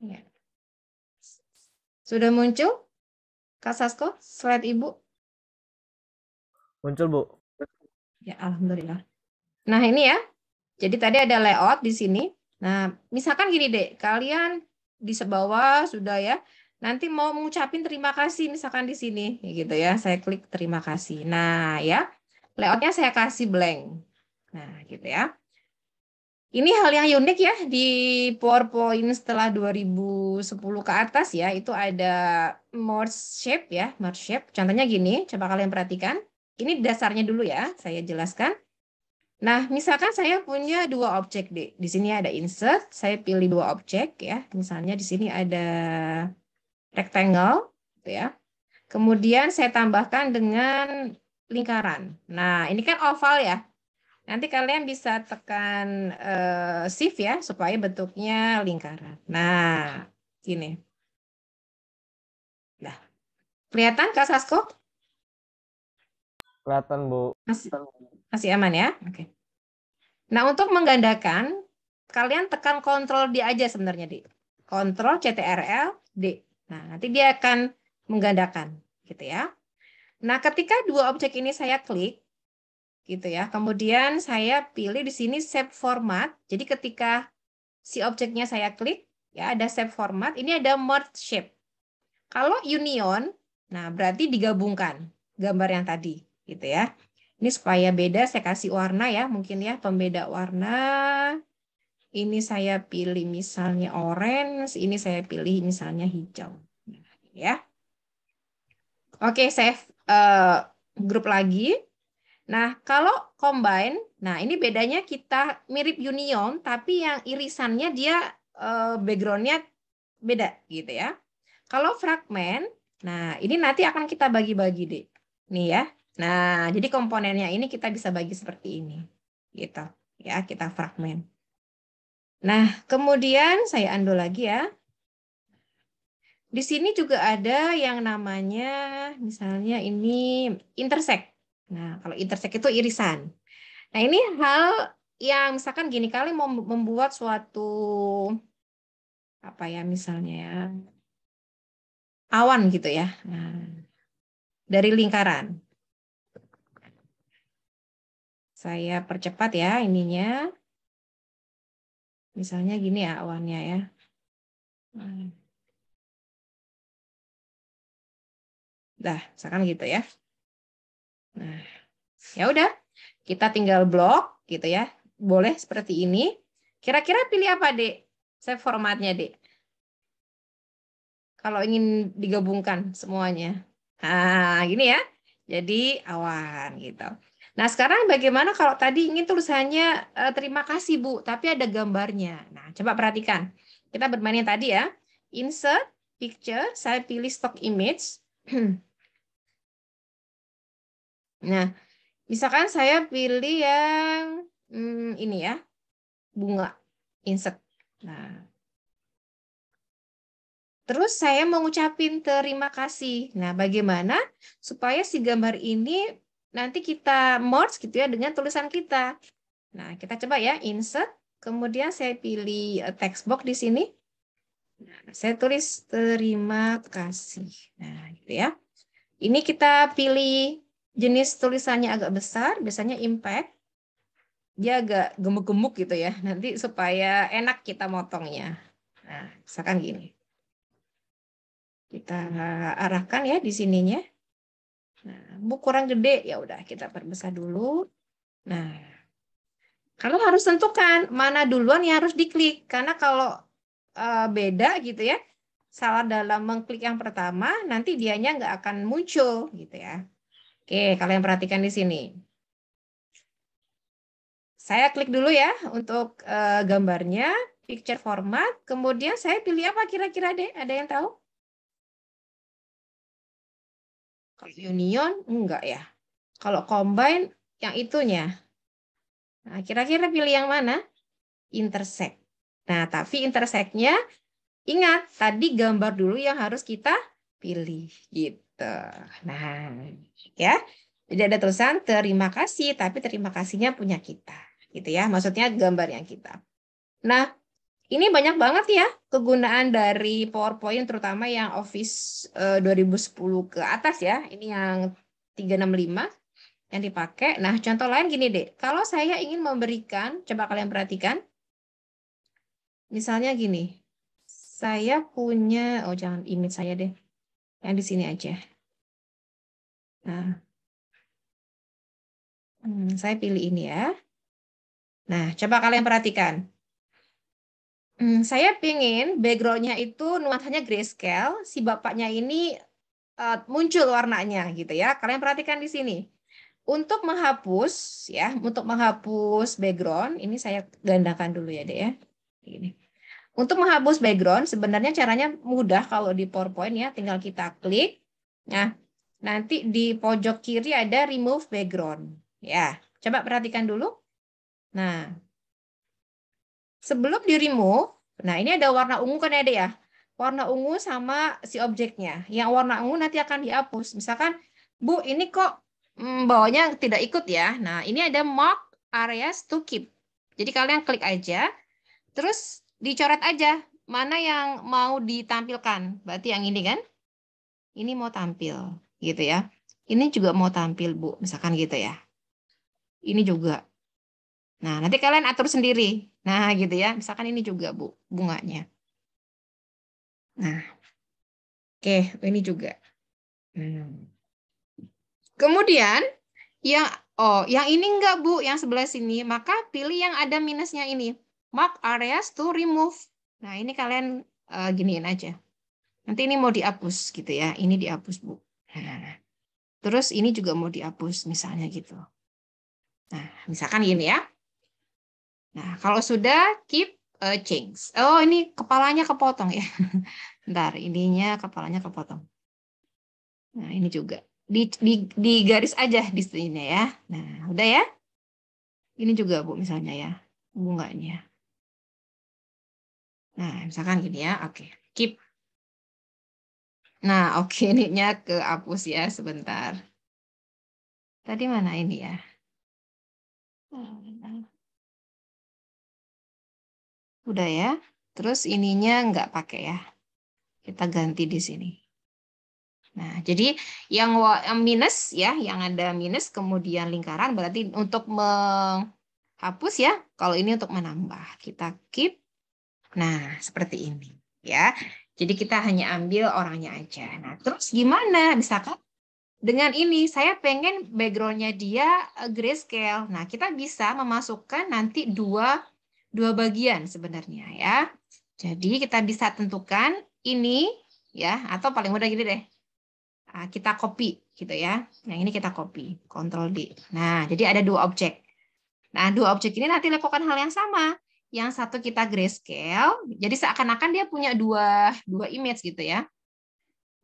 Ya. Sudah muncul? Kak Sasko, slide Ibu. Muncul, Bu. Ya, Alhamdulillah. Nah, ini ya. Jadi tadi ada layout di sini. Nah, misalkan gini deh, kalian di sebelah sudah ya, nanti mau mengucapin terima kasih misalkan di sini, ya, gitu ya. Saya klik terima kasih. Nah, ya, layoutnya saya kasih blank. Nah, gitu ya. Ini hal yang unik ya di PowerPoint setelah 2010 ke atas ya, itu ada merge shape ya, merge shape. Contohnya gini, coba kalian perhatikan. Ini dasarnya dulu ya, saya jelaskan. Nah, misalkan saya punya dua objek di Di sini ada insert, saya pilih dua objek ya. Misalnya di sini ada rectangle gitu ya. Kemudian saya tambahkan dengan lingkaran. Nah, ini kan oval ya. Nanti kalian bisa tekan uh, shift ya supaya bentuknya lingkaran. Nah, gini. Nah, kelihatan Kak Sasko? Kelihatan Bu. Masih, masih aman ya? Oke. Okay. Nah, untuk menggandakan, kalian tekan kontrol D aja sebenarnya, di Kontrol CTRL D. Nah, nanti dia akan menggandakan, gitu ya. Nah, ketika dua objek ini saya klik, gitu ya. Kemudian saya pilih di sini shape format. Jadi ketika si objeknya saya klik, ya ada shape format, ini ada merge shape. Kalau union, nah berarti digabungkan gambar yang tadi, gitu ya. Ini supaya beda saya kasih warna ya, mungkin ya pembeda warna. Ini saya pilih misalnya orange, ini saya pilih misalnya hijau. Nah, ya. Oke, saya uh, eh, grup lagi. Nah, kalau combine, nah ini bedanya kita mirip union, tapi yang irisannya dia eh, backgroundnya beda gitu ya. Kalau fragment, nah ini nanti akan kita bagi-bagi deh. Nih ya. Nah, jadi komponennya ini kita bisa bagi seperti ini. Gitu. Ya, kita fragment. Nah, kemudian saya ando lagi ya. Di sini juga ada yang namanya misalnya ini intersect. Nah, kalau intersek itu irisan. Nah, ini hal yang misalkan gini kali mau membuat suatu apa ya misalnya ya awan gitu ya. Nah, dari lingkaran. Saya percepat ya ininya. Misalnya gini ya awannya ya. Nah, misalkan gitu ya. Nah, ya udah, kita tinggal blok gitu ya. Boleh seperti ini. Kira-kira pilih apa, Dek? Saya formatnya, Dek. Kalau ingin digabungkan semuanya. Nah, gini ya. Jadi awan gitu. Nah, sekarang bagaimana kalau tadi ingin tulisannya e, terima kasih, Bu, tapi ada gambarnya. Nah, coba perhatikan. Kita bermain yang tadi ya. Insert picture, saya pilih stock image. Nah, misalkan saya pilih yang hmm, ini ya, bunga insert Nah, terus saya mau ngucapin terima kasih. Nah, bagaimana supaya si gambar ini nanti kita merge gitu ya dengan tulisan kita. Nah, kita coba ya insert, kemudian saya pilih eh, text box di sini. Nah, saya tulis terima kasih. Nah, gitu ya. Ini kita pilih jenis tulisannya agak besar, biasanya impact, dia agak gemuk-gemuk gitu ya, nanti supaya enak kita motongnya. Nah, misalkan gini. Kita arahkan ya di sininya. Nah, bu kurang gede, ya udah kita perbesar dulu. Nah, kalau harus tentukan mana duluan yang harus diklik, karena kalau uh, beda gitu ya, salah dalam mengklik yang pertama, nanti dianya nggak akan muncul gitu ya. Oke, kalian perhatikan di sini. Saya klik dulu ya untuk uh, gambarnya, picture format. Kemudian saya pilih apa kira-kira deh? Ada yang tahu? Kalau union enggak ya. Kalau combine yang itunya. Nah, kira-kira pilih yang mana? Intersect. Nah, tapi intersectnya ingat tadi gambar dulu yang harus kita pilih gitu gitu. Nah, ya. Jadi ada tulisan terima kasih, tapi terima kasihnya punya kita, gitu ya. Maksudnya gambar yang kita. Nah, ini banyak banget ya kegunaan dari PowerPoint terutama yang Office 2010 eh, ke atas ya. Ini yang 365 yang dipakai. Nah, contoh lain gini deh. Kalau saya ingin memberikan, coba kalian perhatikan. Misalnya gini. Saya punya, oh jangan image saya deh yang di sini aja. Nah, hmm, saya pilih ini ya. Nah, coba kalian perhatikan. Hmm, saya pingin backgroundnya itu nuansanya grayscale, si bapaknya ini uh, muncul warnanya gitu ya. Kalian perhatikan di sini. Untuk menghapus ya, untuk menghapus background, ini saya gandakan dulu ya deh ya. Ini. Untuk menghapus background sebenarnya caranya mudah kalau di PowerPoint ya, tinggal kita klik. Nah, nanti di pojok kiri ada remove background. Ya, coba perhatikan dulu. Nah, sebelum di remove, nah ini ada warna ungu kan ada ya. Warna ungu sama si objeknya. Yang warna ungu nanti akan dihapus. Misalkan, Bu, ini kok mm, bawahnya tidak ikut ya. Nah, ini ada mark areas to keep. Jadi kalian klik aja. Terus dicoret aja mana yang mau ditampilkan. Berarti yang ini kan? Ini mau tampil gitu ya. Ini juga mau tampil, Bu, misalkan gitu ya. Ini juga. Nah, nanti kalian atur sendiri. Nah, gitu ya. Misalkan ini juga, Bu, bunganya. Nah. Oke, ini juga. Hmm. Kemudian yang oh, yang ini enggak, Bu, yang sebelah sini, maka pilih yang ada minusnya ini mark areas to remove. Nah, ini kalian uh, giniin aja. Nanti ini mau dihapus gitu ya. Ini dihapus, Bu. Nah, terus ini juga mau dihapus misalnya gitu. Nah, misalkan gini ya. Nah, kalau sudah keep uh, change. Oh, ini kepalanya kepotong ya. Ntar ininya kepalanya kepotong. Nah, ini juga di, di, di garis aja di sini ya. Nah, udah ya. Ini juga Bu misalnya ya, bunganya. Nah, misalkan gini ya, oke, okay. keep. Nah, oke, okay, ininya ke hapus ya sebentar. Tadi mana ini ya? Udah ya, terus ininya nggak pakai ya. Kita ganti di sini. Nah, jadi yang minus ya, yang ada minus kemudian lingkaran berarti untuk menghapus ya. Kalau ini untuk menambah, kita keep Nah, seperti ini ya. Jadi kita hanya ambil orangnya aja. Nah, terus gimana? Misalkan dengan ini saya pengen backgroundnya dia eh, grayscale. Nah, kita bisa memasukkan nanti dua dua bagian sebenarnya ya. Jadi kita bisa tentukan ini ya atau paling mudah gini deh. Ah, kita copy gitu ya. Yang nah, ini kita copy, control D. Nah, jadi ada dua objek. Nah, dua objek ini nanti lakukan hal yang sama yang satu kita grayscale, jadi seakan-akan dia punya dua, dua image gitu ya.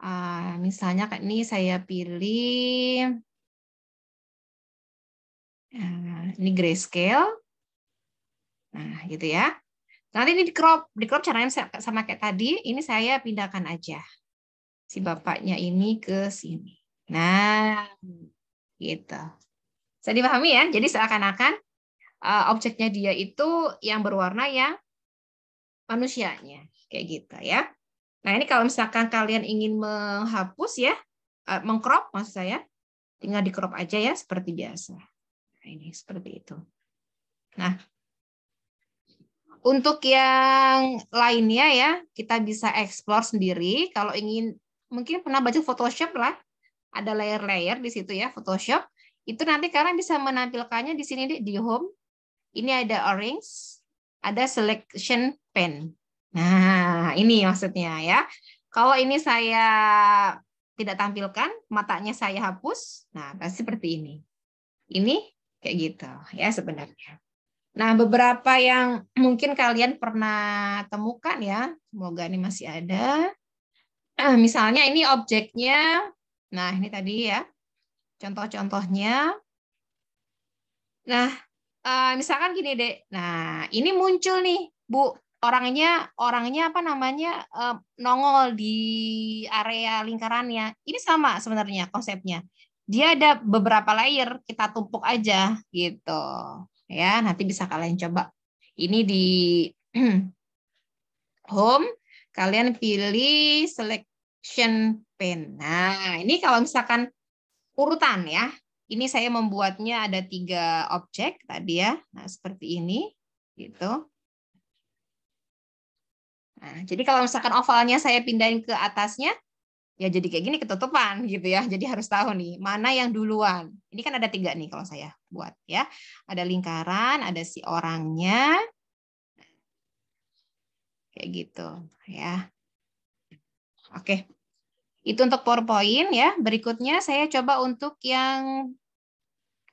Uh, misalnya kayak ini saya pilih, uh, ini grayscale, nah gitu ya. Nanti ini di crop, di crop caranya sama kayak tadi, ini saya pindahkan aja. Si bapaknya ini ke sini. Nah, gitu. Saya dipahami ya? Jadi seakan-akan Eh, objeknya dia itu yang berwarna yang manusianya kayak gitu ya. Nah ini kalau misalkan kalian ingin menghapus ya, uh, mengcrop maksud saya, tinggal di crop aja ya seperti biasa. Nah, ini seperti itu. Nah untuk yang lainnya ya kita bisa explore sendiri. Kalau ingin mungkin pernah baca Photoshop lah, ada layer-layer di situ ya Photoshop. Itu nanti kalian bisa menampilkannya di sini di home ini ada orange, ada selection pen. Nah, ini maksudnya ya. Kalau ini saya tidak tampilkan, matanya saya hapus. Nah, pasti seperti ini. Ini kayak gitu ya sebenarnya. Nah, beberapa yang mungkin kalian pernah temukan ya. Semoga ini masih ada. Eh, misalnya ini objeknya. Nah, ini tadi ya. Contoh-contohnya. Nah, uh, misalkan gini deh. Nah, ini muncul nih, Bu. Orangnya orangnya apa namanya uh, nongol di area lingkarannya. Ini sama sebenarnya konsepnya. Dia ada beberapa layer, kita tumpuk aja gitu. Ya, nanti bisa kalian coba. Ini di home, kalian pilih selection pen. Nah, ini kalau misalkan urutan ya. Ini saya membuatnya ada tiga objek tadi ya. Nah, seperti ini. gitu. Nah, jadi kalau misalkan ovalnya saya pindahin ke atasnya, ya jadi kayak gini ketutupan gitu ya. Jadi harus tahu nih, mana yang duluan. Ini kan ada tiga nih kalau saya buat ya. Ada lingkaran, ada si orangnya. Kayak gitu ya. Oke. Itu untuk PowerPoint ya. Berikutnya saya coba untuk yang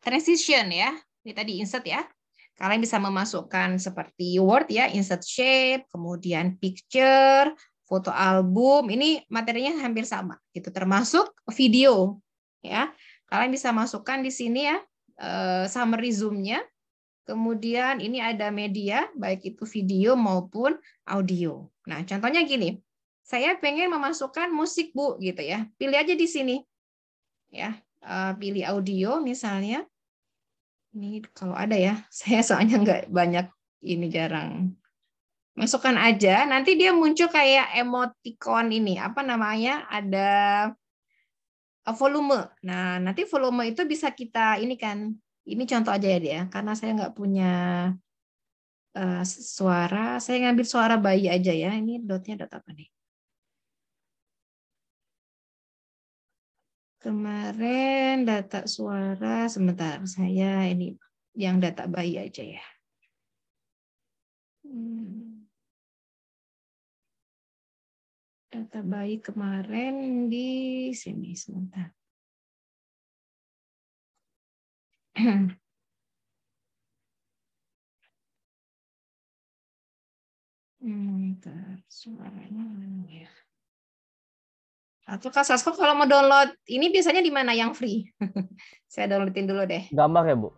transition ya. Ini tadi insert ya. Kalian bisa memasukkan seperti Word ya, insert shape, kemudian picture, foto album. Ini materinya hampir sama Itu termasuk video ya. Kalian bisa masukkan di sini ya eh, summary zoom-nya. Kemudian ini ada media, baik itu video maupun audio. Nah, contohnya gini saya pengen memasukkan musik bu gitu ya pilih aja di sini ya eh, pilih audio misalnya ini kalau ada ya saya soalnya nggak banyak ini jarang masukkan aja nanti dia muncul kayak emoticon ini apa namanya ada eh, volume nah nanti volume itu bisa kita ini kan ini contoh aja ya dia karena saya nggak punya uh, suara saya ngambil suara bayi aja ya ini dotnya dot apa nih Kemarin data suara sebentar saya ini yang data bayi aja ya. Hmm. Data bayi kemarin di sini sebentar. Hmm, suaranya mana ya? Atau nah, Kak Sasko kalau mau download ini biasanya di mana yang free? Saya downloadin dulu deh. Gambar ya, Bu?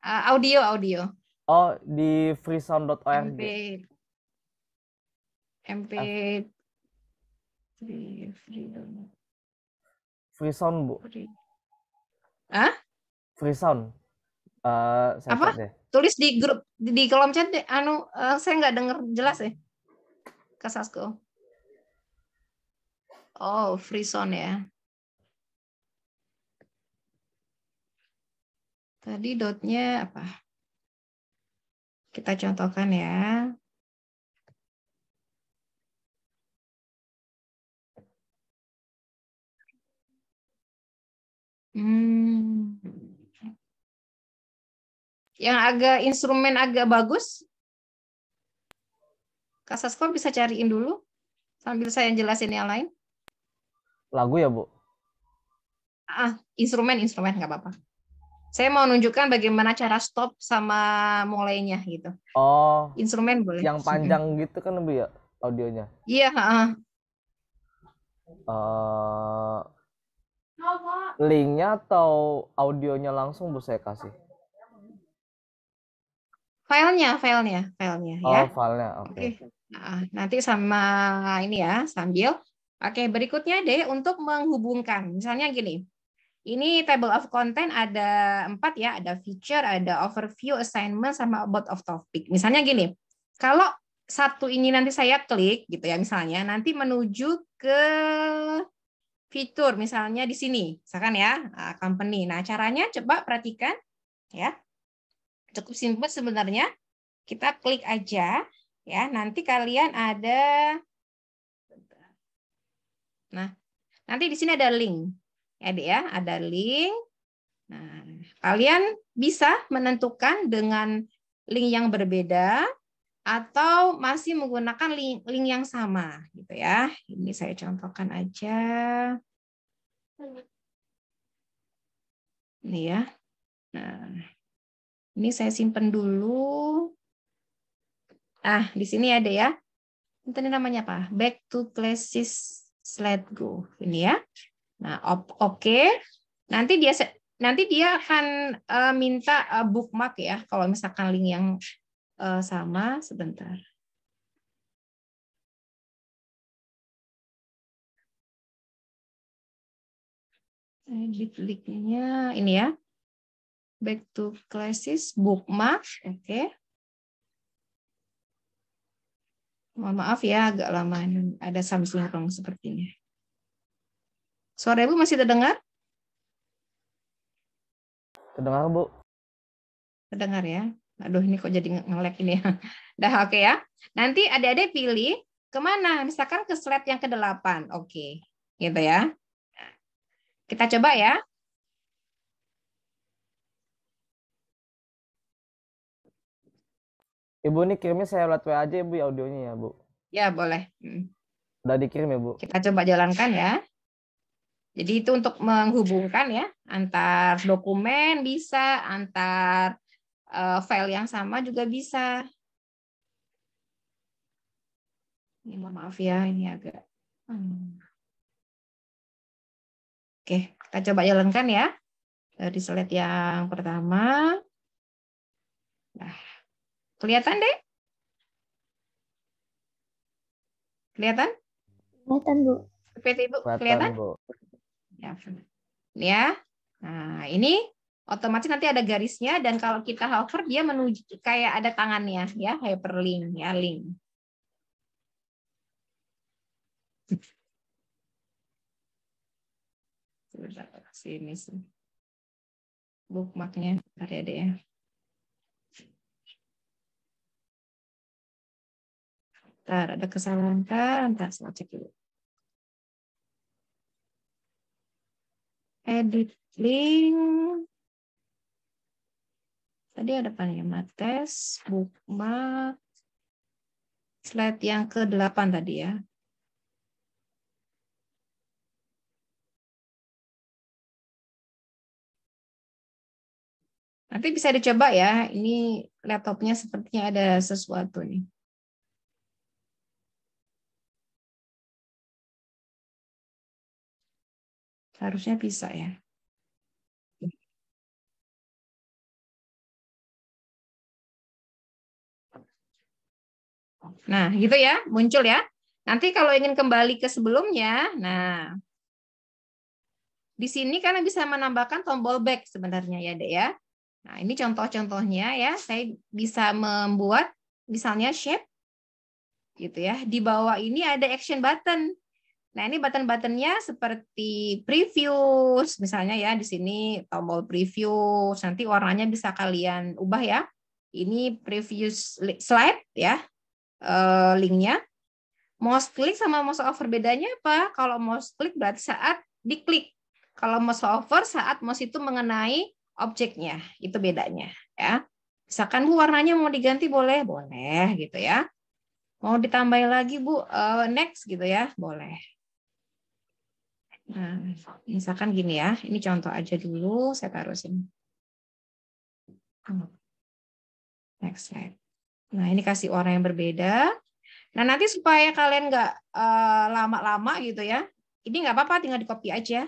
Uh, audio, audio. Oh, di freesound.org. MP MP ah. free free Free sound, Bu. Ah? Free sound. Uh, apa? Ya. Tulis di grup di kolom chat deh. Anu, uh, saya nggak dengar jelas ya. Kak Sasko. Oh, free zone ya. Tadi dotnya apa? Kita contohkan ya. Hmm. Yang agak instrumen agak bagus, Kak Sasko bisa cariin dulu sambil saya jelasin yang lain lagu ya bu ah instrumen instrumen nggak apa-apa saya mau nunjukkan bagaimana cara stop sama mulainya gitu oh instrumen boleh yang panjang gitu kan bu ya audionya iya uh. Uh, linknya atau audionya langsung bu saya kasih filenya filenya filenya ya. oh, ya filenya oke okay. okay. Nah, nanti sama ini ya sambil Oke, berikutnya deh untuk menghubungkan. Misalnya gini, ini table of content ada empat ya, ada feature, ada overview, assignment, sama about of topic. Misalnya gini, kalau satu ini nanti saya klik gitu ya misalnya, nanti menuju ke fitur misalnya di sini, misalkan ya ah, company. Nah caranya coba perhatikan ya, cukup simpel sebenarnya. Kita klik aja ya, nanti kalian ada Nah, nanti di sini ada link. Ya, ya, ada link. Nah, kalian bisa menentukan dengan link yang berbeda atau masih menggunakan link, link yang sama gitu ya. Ini saya contohkan aja. Ini ya. Nah, ini saya simpan dulu. Ah, di sini ada ya, ya. Ini namanya apa? Back to classes let go ini ya. Nah, oke. Okay. Nanti dia nanti dia akan uh, minta uh, bookmark ya kalau misalkan link yang uh, sama sebentar. edit linknya ini ya back to classes bookmark oke okay. Mohon maaf ya agak lama ini ada samsung wrong sepertinya. Suara Ibu masih terdengar? Terdengar, Bu. Terdengar ya. Aduh, ini kok jadi ngelek ini ya. Dah oke okay ya. Nanti adik-adik pilih kemana. Misalkan ke slide yang ke-8. Oke, okay. gitu ya. Kita coba ya. Ibu ini kirimnya saya lewat WA aja Ibu ya audionya ya Bu. Ya boleh. Hmm. Udah dikirim ya Bu. Kita coba jalankan ya. Jadi itu untuk menghubungkan ya antar dokumen bisa, antar uh, file yang sama juga bisa. Ini mohon maaf ya, ini agak. Hmm. Oke, kita coba jalankan ya. Dari slide yang pertama. Nah. Kelihatan deh? Kelihatan? Kelihatan, Bu. Pet Ibu, kelihatan? kelihatan? Bu. Ya, ya. Nah, ini otomatis nanti ada garisnya dan kalau kita hover dia menuju kayak ada tangannya ya, hyperlink ya, link. Sini sih. Bookmarknya, ada deh ya. ya. Bentar, ada kesalahan kan? Entar, saya cek dulu. Edit link. Tadi ada panema tes, bookmark, slide yang ke-8 tadi ya. Nanti bisa dicoba ya. Ini laptopnya sepertinya ada sesuatu nih. Harusnya bisa ya. Nah, gitu ya, muncul ya. Nanti kalau ingin kembali ke sebelumnya, nah di sini karena bisa menambahkan tombol back sebenarnya ya, Dek ya. Nah, ini contoh-contohnya ya. Saya bisa membuat misalnya shape gitu ya. Di bawah ini ada action button. Nah, ini button-buttonnya seperti previews, misalnya ya di sini tombol previews, nanti warnanya bisa kalian ubah ya. Ini previous slide ya, eh, linknya. Mouse click sama mouse over bedanya apa? Kalau mouse click berarti saat diklik. Kalau mouse over saat mouse itu mengenai objeknya, itu bedanya ya. Misalkan Bu warnanya mau diganti boleh, boleh gitu ya. Mau ditambahin lagi Bu, uh, next gitu ya, boleh Nah, misalkan gini ya, ini contoh aja dulu, saya taruh sini. Next slide. Nah, ini kasih orang yang berbeda. Nah, nanti supaya kalian nggak lama eh, lama-lama gitu ya, ini nggak apa-apa, tinggal di copy aja.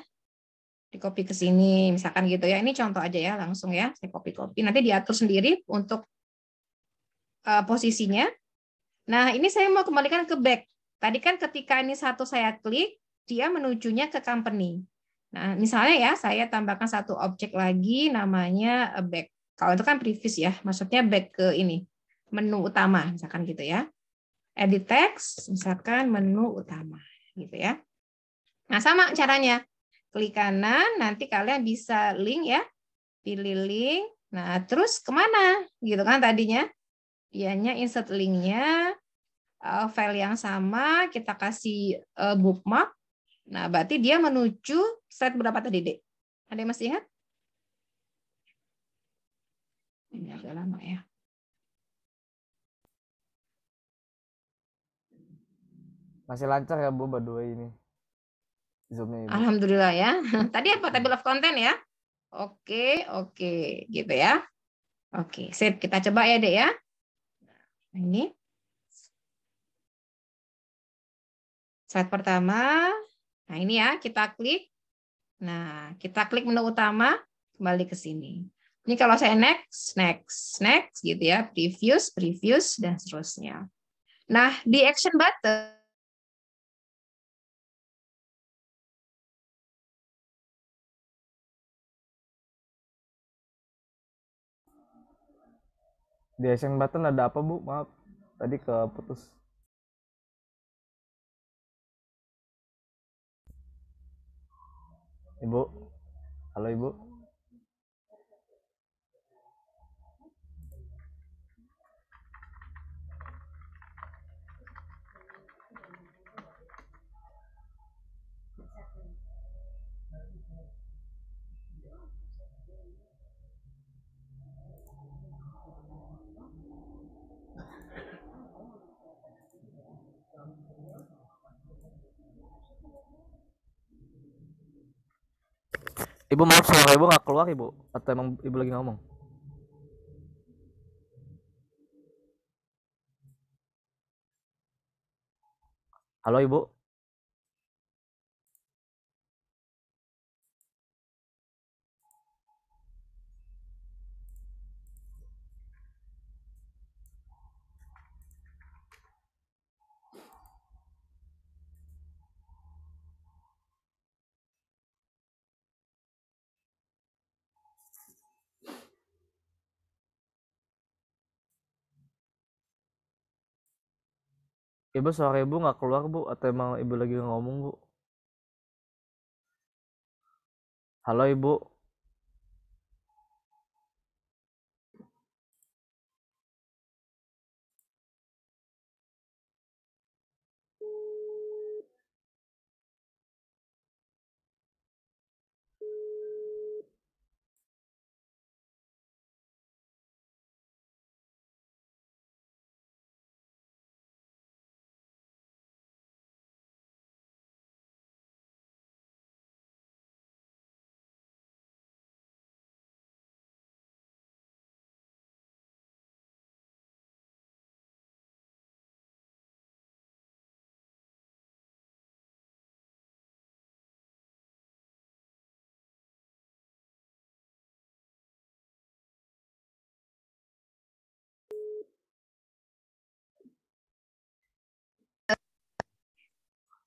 Di copy ke sini, misalkan gitu ya. Ini contoh aja ya, langsung ya, saya copy-copy. Nanti diatur sendiri untuk uh, posisinya. Nah, ini saya mau kembalikan ke back. Tadi kan ketika ini satu saya klik, dia menujunya ke company. Nah, misalnya ya saya tambahkan satu objek lagi namanya eh, back. Kalau itu kan previous ya, maksudnya back ke ini menu utama misalkan gitu ya. Edit text misalkan menu utama gitu ya. Nah, sama caranya. Klik kanan, nanti kalian bisa link ya. Pilih link. Nah, terus kemana? Gitu kan tadinya. Dianya insert linknya, eh, file yang sama, kita kasih eh, bookmark, Nah, berarti dia menuju slide berapa tadi, Dek? Ada yang masih ingat? Ini agak lama ya. Masih lancar ya, Bu, berdua ini. Zoom-nya ini. Alhamdulillah ya. Tadi apa? Table of content ya? Oke, oke. Gitu ya. Oke, sip. Kita coba ya, Dek ya. Nah, ini. Slide pertama, Nah, ini ya, kita klik. Nah, kita klik menu utama, kembali ke sini. Ini kalau saya next, next, next gitu ya, previews, previews, dan seterusnya. Nah, di action button, di action button ada apa bu maaf tadi keputus Ibu. Halo Ibu. Ibu maaf suara ibu nggak keluar ibu atau emang ibu lagi ngomong? Halo ibu. Ibu suara ibu nggak keluar bu atau emang ibu lagi ngomong bu? Halo ibu.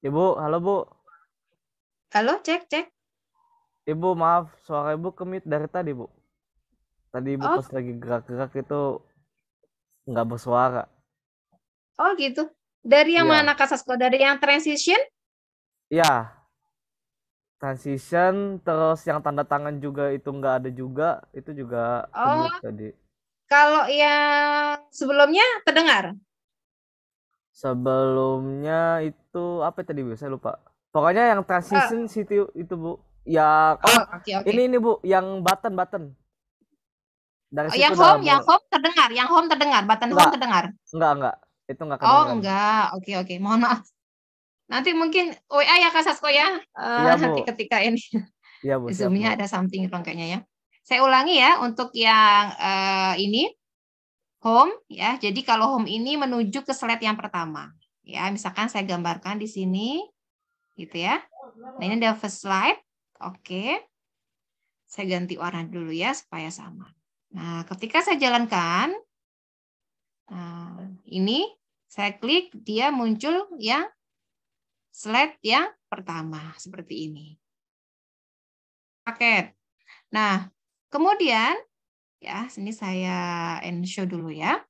Ibu, ya, halo Bu. Halo, cek, cek. Ibu, ya, maaf, suara Ibu kemit dari tadi, Bu. Tadi Ibu oh. pas lagi gerak-gerak itu nggak bersuara. Oh, gitu. Dari yang ya. mana, Kak Sasko? Dari yang transition? Ya. Transition, terus yang tanda tangan juga itu nggak ada juga, itu juga oh. tadi. Kalau yang sebelumnya terdengar? sebelumnya itu apa ya tadi bu saya lupa pokoknya yang transition ah. situ itu bu ya oh, oh okay, okay. ini ini bu yang button button dari oh, yang home yang home terdengar yang home terdengar button enggak, home terdengar enggak enggak itu enggak kedengar. oh enggak oke okay, oke okay. mohon maaf nanti mungkin WA ya Kak Sasko ya, uh, ya nanti ketika ini ya, bu, ada something wrong kayaknya ya saya ulangi ya untuk yang uh, ini home ya. Jadi kalau home ini menuju ke slide yang pertama. Ya, misalkan saya gambarkan di sini gitu ya. Nah, ini ada first slide. Oke. Saya ganti warna dulu ya supaya sama. Nah, ketika saya jalankan nah, ini saya klik dia muncul yang slide yang pertama seperti ini. Paket. Nah, kemudian Ya, sini saya end show dulu ya.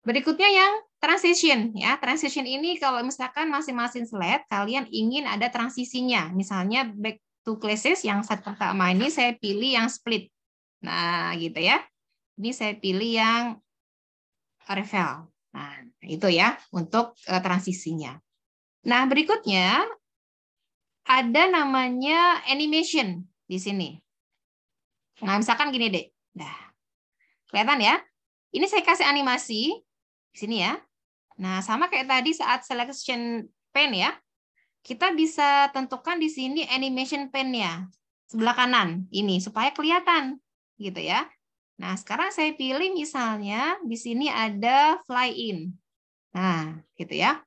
Berikutnya yang transition ya. Transition ini kalau misalkan masing-masing slide kalian ingin ada transisinya. Misalnya back to classes yang saat pertama ini saya pilih yang split. Nah, gitu ya. Ini saya pilih yang revel. Nah, itu ya untuk uh, transisinya. Nah, berikutnya ada namanya animation di sini. Nah, misalkan gini deh. Nah, kelihatan ya? Ini saya kasih animasi di sini ya. Nah, sama kayak tadi saat selection pen ya. Kita bisa tentukan di sini animation pen ya sebelah kanan ini supaya kelihatan gitu ya. Nah, sekarang saya pilih misalnya di sini ada fly in. Nah, gitu ya.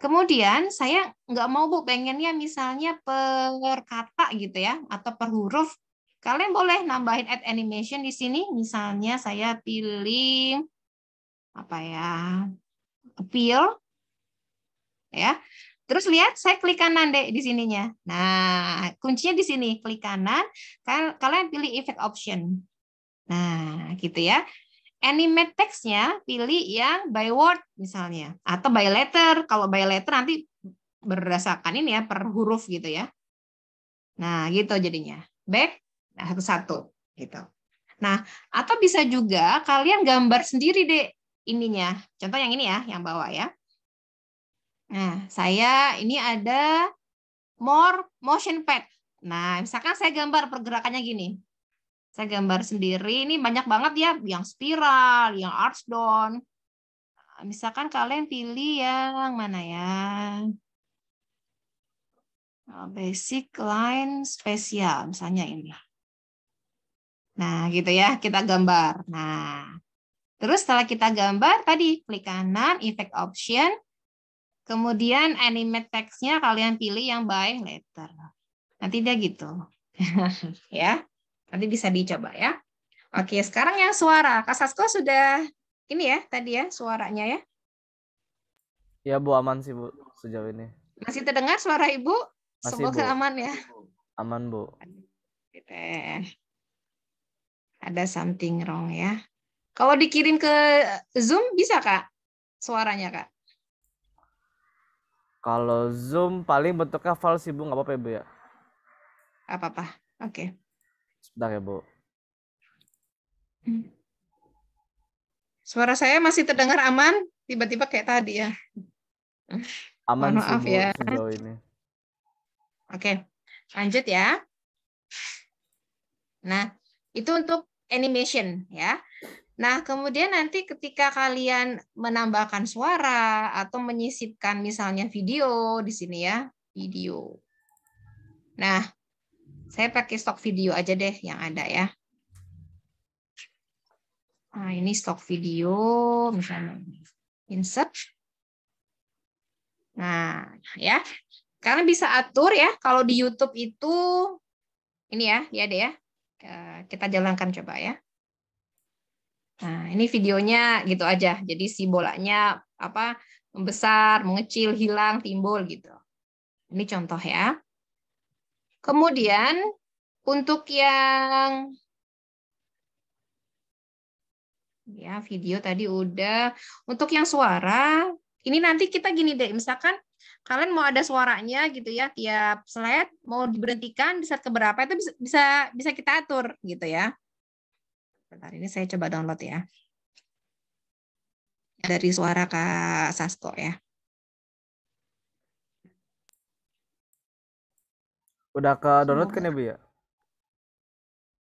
Kemudian saya nggak mau Bu pengennya misalnya per kata gitu ya atau per huruf Kalian boleh nambahin add animation di sini. Misalnya saya pilih apa ya? Appeal. Ya. Terus lihat saya klik kanan deh di sininya. Nah, kuncinya di sini, klik kanan, kalian pilih effect option. Nah, gitu ya. Animate text-nya pilih yang by word misalnya atau by letter. Kalau by letter nanti berdasarkan ini ya per huruf gitu ya. Nah, gitu jadinya. Back Nah, satu-satu gitu. Nah, atau bisa juga kalian gambar sendiri deh ininya. Contoh yang ini ya, yang bawah ya. Nah, saya ini ada more motion pad. Nah, misalkan saya gambar pergerakannya gini. Saya gambar sendiri, ini banyak banget ya, yang spiral, yang arch down. Misalkan kalian pilih yang mana ya? Nah, basic line spesial, misalnya ini. Nah, gitu ya, kita gambar. Nah, terus setelah kita gambar, tadi klik kanan, effect option, kemudian animate text-nya kalian pilih yang by letter. Nanti dia gitu. ya, nanti bisa dicoba ya. Oke, sekarang yang suara. Kasasko sudah ini ya tadi ya suaranya ya. Ya, Bu aman sih, Bu, sejauh ini. Masih terdengar suara Ibu? Masih, Semoga Bu. aman ya. Aman, Bu. Gitu. Ada something wrong ya. Kalau dikirim ke Zoom bisa kak suaranya kak? Kalau Zoom paling bentuknya file sih bu, nggak apa-apa ya bu ya. Apa-apa, oke. Okay. Sebentar ya bu. Hmm. Suara saya masih terdengar aman, tiba-tiba kayak tadi ya. Aman oh, maaf ya. ini. Oke, okay. lanjut ya. Nah, itu untuk animation ya. Nah, kemudian nanti ketika kalian menambahkan suara atau menyisipkan misalnya video di sini ya, video. Nah, saya pakai stok video aja deh yang ada ya. Nah, ini stok video misalnya insert. Nah, ya. Kalian bisa atur ya kalau di YouTube itu ini ya, ya deh ya. Eh, kita jalankan coba ya. Nah, ini videonya gitu aja. Jadi si bolanya apa membesar, mengecil, hilang, timbul gitu. Ini contoh ya. Kemudian untuk yang ya video tadi udah untuk yang suara ini nanti kita gini deh misalkan kalian mau ada suaranya gitu ya tiap slide mau diberhentikan di ke keberapa itu bisa bisa bisa kita atur gitu ya bentar ini saya coba download ya dari suara kak Sasko ya udah ke download kan ya bu ya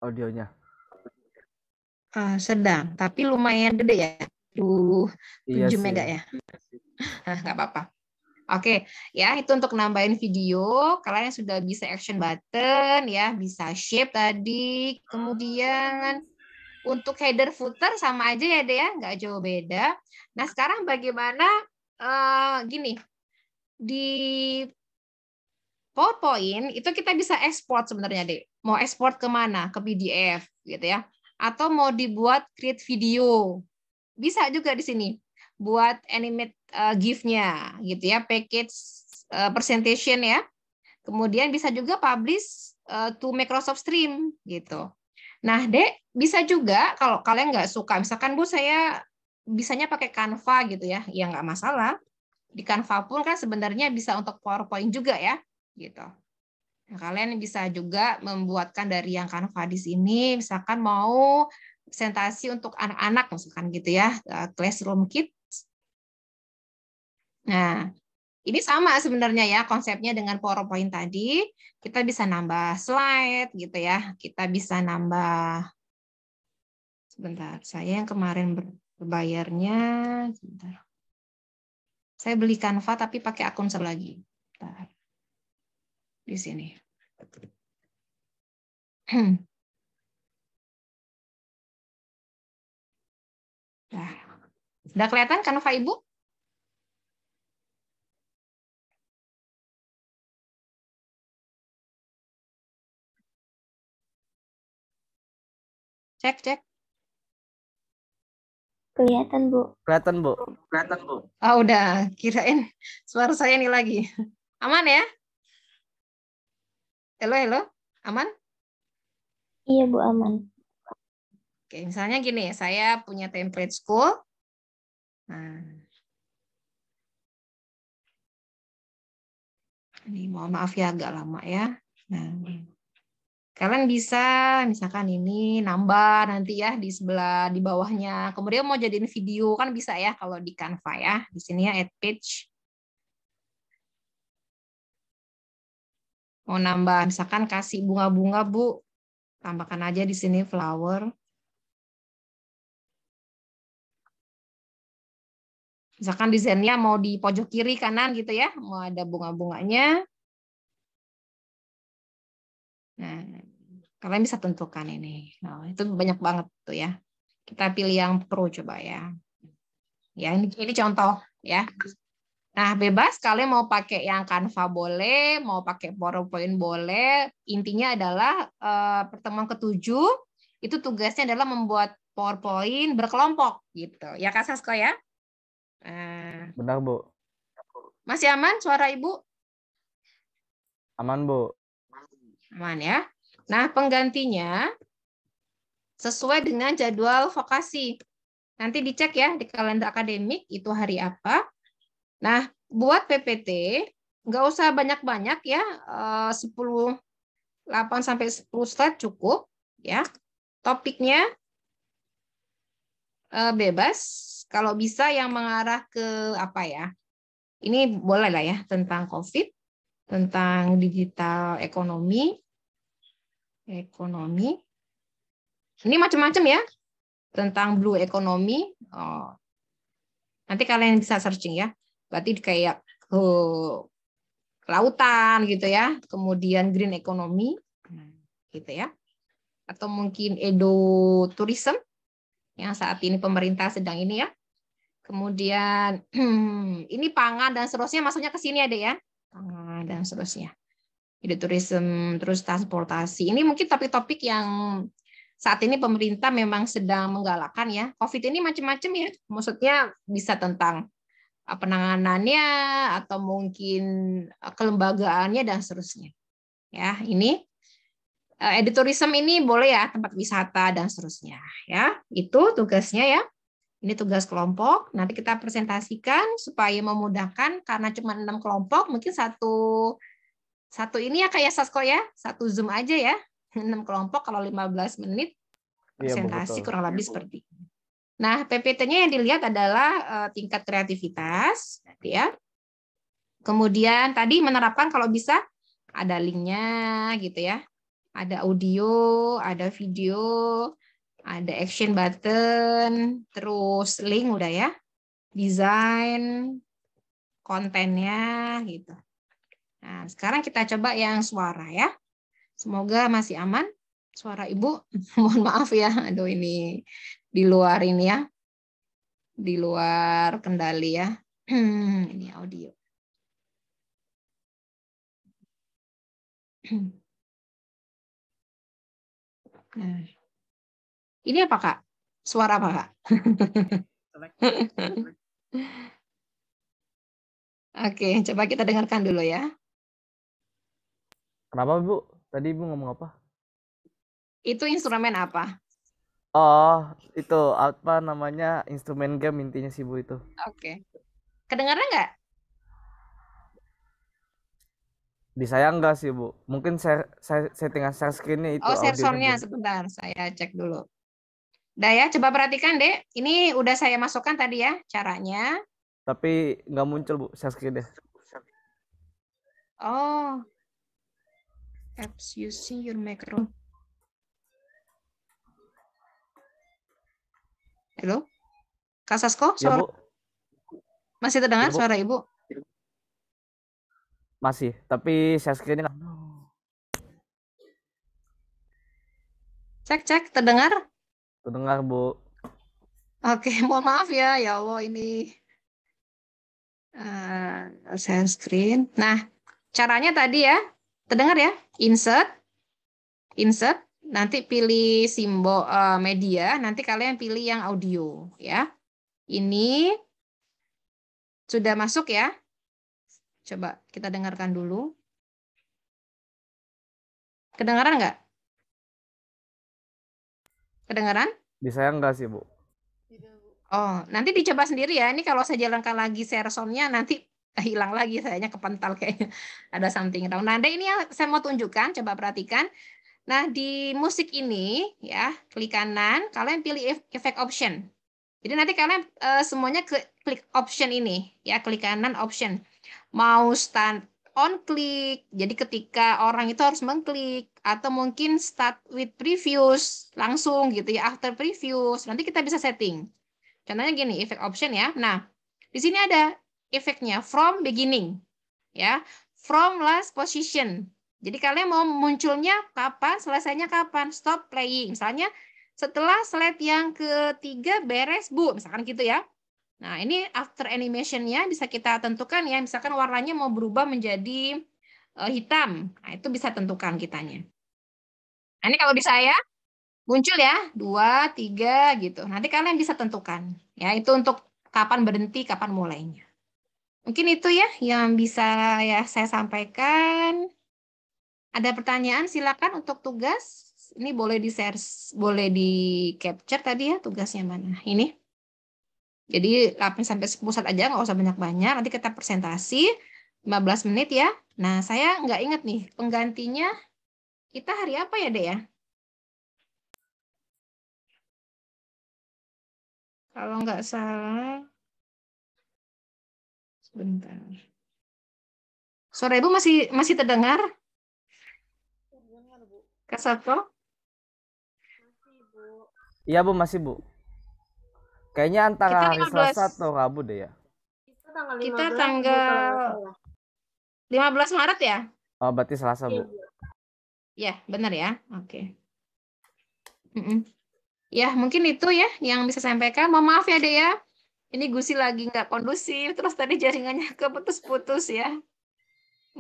audionya uh, sedang tapi lumayan gede ya tuh iya mega ya nggak apa-apa Oke, okay. ya itu untuk nambahin video. Kalian sudah bisa action button, ya bisa shape tadi. Kemudian untuk header footer sama aja ya deh ya, nggak jauh beda. Nah sekarang bagaimana uh, gini di PowerPoint itu kita bisa export sebenarnya deh. Mau export kemana? Ke PDF gitu ya. Atau mau dibuat create video. Bisa juga di sini. Buat animate uh, eh, gift nya gitu ya, package uh, presentation ya. Kemudian bisa juga publish uh, to Microsoft Stream gitu. Nah, Dek, bisa juga kalau kalian nggak suka, misalkan Bu saya bisanya pakai Canva gitu ya, ya nggak masalah. Di Canva pun kan sebenarnya bisa untuk PowerPoint juga ya, gitu. Nah, kalian bisa juga membuatkan dari yang Canva di sini, misalkan mau presentasi untuk anak-anak misalkan gitu ya, classroom kit Nah, ini sama sebenarnya ya konsepnya dengan PowerPoint tadi. Kita bisa nambah slide gitu ya. Kita bisa nambah sebentar. Saya yang kemarin berbayarnya sebentar. Saya beli Canva tapi pakai akun saya lagi. Bentar. Di sini. sudah kelihatan Canva Ibu? Cek, cek. Kelihatan, Bu. Kelihatan, Bu. Kelihatan, Bu. Ah, oh, udah. Kirain suara saya ini lagi. Aman ya? Halo, halo. Aman? Iya, Bu, aman. Oke, misalnya gini, saya punya template school. Nah. Ini mohon maaf ya agak lama ya. Nah kalian bisa misalkan ini nambah nanti ya di sebelah di bawahnya. Kemudian mau jadiin video kan bisa ya kalau di Canva ya. Di sini ya add page. Mau nambah misalkan kasih bunga-bunga Bu. Tambahkan aja di sini flower. Misalkan desainnya mau di pojok kiri kanan gitu ya, mau ada bunga-bunganya. Nah, Kalian bisa tentukan ini. Nah, itu banyak banget tuh ya. Kita pilih yang pro coba ya. Ya, ini, ini contoh ya. Nah, bebas kalian mau pakai yang Canva boleh, mau pakai PowerPoint boleh. Intinya adalah eh, pertemuan ketujuh itu tugasnya adalah membuat PowerPoint berkelompok gitu. Ya Kak Sasko ya? Eh, Benar, Bu. Masih aman suara Ibu? Aman, Bu. Aman ya. Nah, penggantinya sesuai dengan jadwal vokasi. Nanti dicek ya di kalender akademik itu hari apa. Nah, buat PPT, nggak usah banyak-banyak ya, 10, eh, 8 sampai 10 slide cukup ya. Topiknya eh, bebas, kalau bisa yang mengarah ke apa ya, ini boleh lah ya, tentang COVID, tentang digital ekonomi, ekonomi. Ini macam-macam ya tentang blue economy. Oh. Nanti kalian bisa searching ya. Berarti kayak ke oh, lautan gitu ya, kemudian green economy hmm. gitu ya. Atau mungkin edo tourism yang saat ini pemerintah sedang ini ya. Kemudian ini pangan dan seterusnya masuknya ke sini ada ya, ya. Pangan dan seterusnya ide tourism, terus transportasi. Ini mungkin topik-topik yang saat ini pemerintah memang sedang menggalakkan ya. COVID ini macam-macam ya. Maksudnya bisa tentang eh, penanganannya atau mungkin eh, kelembagaannya dan seterusnya. Ya, ini editorism eh, ini boleh ya tempat wisata dan seterusnya ya. Itu tugasnya ya. Ini tugas kelompok. Nanti kita presentasikan supaya memudahkan karena cuma enam kelompok, mungkin satu satu ini ya kayak ya, Sasko ya, satu Zoom aja ya. enam kelompok kalau 15 menit presentasi iya, ya, kurang lebih iya, seperti ini. Nah, PPT-nya yang dilihat adalah uh, tingkat kreativitas, gitu ya. Kemudian tadi menerapkan kalau bisa ada linknya, gitu ya. Ada audio, ada video, ada action button, terus link udah ya, Design, kontennya, gitu. Nah, sekarang kita coba yang suara ya. Semoga masih aman. Suara Ibu, mohon maaf ya. Aduh ini di luar ini ya. Di luar kendali ya. ini audio. Nah. Ini apa Kak? Suara apa Kak? Oke, coba kita dengarkan dulu ya. Kenapa Bu? Tadi Ibu ngomong apa? Itu instrumen apa? Oh, itu apa namanya instrumen game intinya sih Bu itu. Oke. Okay. Kedengaran nggak? Di saya enggak sih Bu. Mungkin saya, saya settingan share screen-nya itu. Oh, sensornya sebentar. Saya cek dulu. ya, coba perhatikan deh. Ini udah saya masukkan tadi ya caranya. Tapi nggak muncul Bu share screen deh. Oh, apps using your micro. Halo? Kak Sasko, ya, suara... Ya, Masih terdengar ya, suara Ibu? Masih, tapi saya screen Cek, cek, terdengar? Terdengar, Bu. Oke, mohon maaf ya. Ya Allah, ini uh, eh, saya screen. Nah, caranya tadi ya, Kedengar ya? Insert, insert, nanti pilih simbol uh, media, nanti kalian pilih yang audio ya. Ini sudah masuk ya? Coba kita dengarkan dulu. Kedengaran nggak? Kedengaran? Disayang nggak enggak sih, Bu. Oh, nanti dicoba sendiri ya. Ini kalau saya jalankan lagi share nya nanti hilang lagi sayanya kepental kayaknya ada something wrong. Nah, ini yang saya mau tunjukkan, coba perhatikan. Nah, di musik ini ya, klik kanan, kalian pilih effect option. Jadi nanti kalian e, semuanya klik, option ini ya, klik kanan option. Mau stand on click. Jadi ketika orang itu harus mengklik atau mungkin start with previews langsung gitu ya, after previews. Nanti kita bisa setting. Contohnya gini, effect option ya. Nah, di sini ada efeknya from beginning ya from last position jadi kalian mau munculnya kapan selesainya kapan stop playing misalnya setelah slide yang ketiga beres bu misalkan gitu ya nah ini after animationnya bisa kita tentukan ya misalkan warnanya mau berubah menjadi eh, hitam nah itu bisa tentukan kitanya nah, ini kalau bisa ya muncul ya dua tiga gitu nanti kalian bisa tentukan ya itu untuk kapan berhenti kapan mulainya Mungkin itu ya yang bisa ya saya sampaikan. Ada pertanyaan silakan untuk tugas. Ini boleh di share, boleh di capture tadi ya tugasnya mana. Ini. Jadi 8 sampai 10 saat aja nggak usah banyak-banyak. Nanti kita presentasi 15 menit ya. Nah, saya nggak ingat nih penggantinya kita hari apa ya, Dek ya? Kalau nggak salah bentar sore Ibu masih masih terdengar? Terdengar, Bu. Kak Sabto? Masih, Bu. Iya, Bu, masih, Bu. Kayaknya antara hari Selasa atau Rabu deh ya. Kita tanggal 15, kita Maret ya? Oh, berarti Selasa, Bu. ya benar ya. Oke. Okay. Mm -mm. Ya, mungkin itu ya yang bisa sampaikan. Mohon maaf ya, deh ya ini Gusi lagi nggak kondusif, terus tadi jaringannya keputus-putus ya. Iya,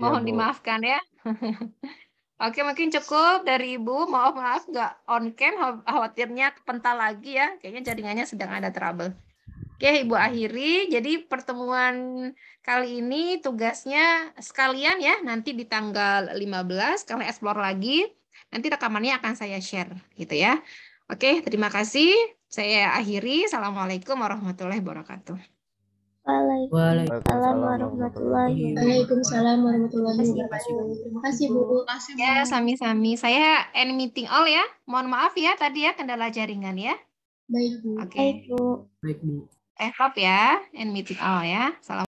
Mohon ya, dimaafkan ya. Oke, mungkin cukup dari Ibu. Maaf, maaf nggak on cam, khawatirnya pental lagi ya. Kayaknya jaringannya sedang ada trouble. Oke, Ibu akhiri. Jadi pertemuan kali ini tugasnya sekalian ya, nanti di tanggal 15 kami explore lagi. Nanti rekamannya akan saya share gitu ya. Oke, terima kasih. Saya akhiri. Assalamualaikum warahmatullahi wabarakatuh. Waalaikumsalam warahmatullahi wabarakatuh. Waalaikumsalam warahmatullahi wabarakatuh. Terima kasih Bu. Ya, sami-sami. Saya end meeting all ya. Mohon maaf ya tadi ya kendala jaringan ya. Baik Bu. Oke. Okay. Baik Bu. Eh, Bu. ya. End meeting all ya. Salam.